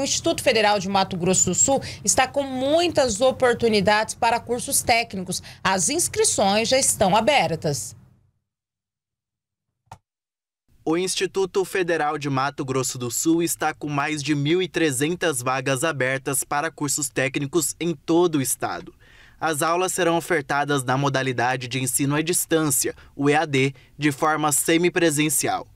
o Instituto Federal de Mato Grosso do Sul está com muitas oportunidades para cursos técnicos. As inscrições já estão abertas. O Instituto Federal de Mato Grosso do Sul está com mais de 1.300 vagas abertas para cursos técnicos em todo o estado. As aulas serão ofertadas na modalidade de ensino à distância, o EAD, de forma semipresencial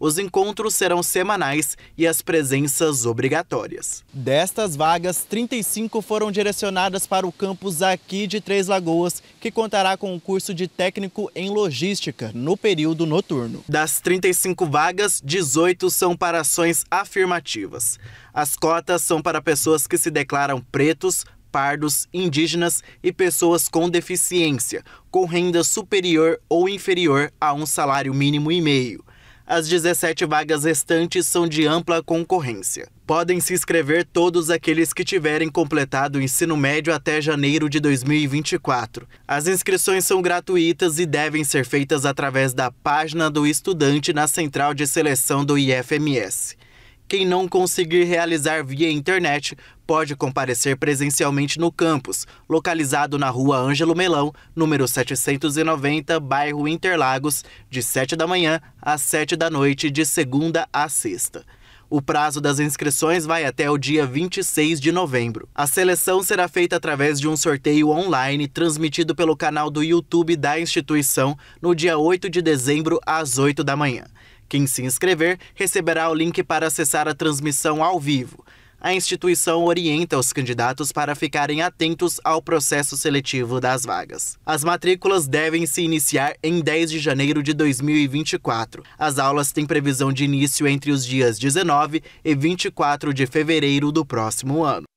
os encontros serão semanais e as presenças obrigatórias. Destas vagas, 35 foram direcionadas para o campus aqui de Três Lagoas, que contará com o um curso de técnico em logística no período noturno. Das 35 vagas, 18 são para ações afirmativas. As cotas são para pessoas que se declaram pretos, pardos, indígenas e pessoas com deficiência, com renda superior ou inferior a um salário mínimo e meio as 17 vagas restantes são de ampla concorrência. Podem se inscrever todos aqueles que tiverem completado o ensino médio até janeiro de 2024. As inscrições são gratuitas e devem ser feitas através da página do estudante na central de seleção do IFMS. Quem não conseguir realizar via internet pode comparecer presencialmente no campus, localizado na rua Ângelo Melão, número 790, bairro Interlagos, de 7 da manhã às 7 da noite, de segunda a sexta. O prazo das inscrições vai até o dia 26 de novembro. A seleção será feita através de um sorteio online transmitido pelo canal do YouTube da instituição no dia 8 de dezembro às 8 da manhã. Quem se inscrever receberá o link para acessar a transmissão ao vivo. A instituição orienta os candidatos para ficarem atentos ao processo seletivo das vagas. As matrículas devem se iniciar em 10 de janeiro de 2024. As aulas têm previsão de início entre os dias 19 e 24 de fevereiro do próximo ano.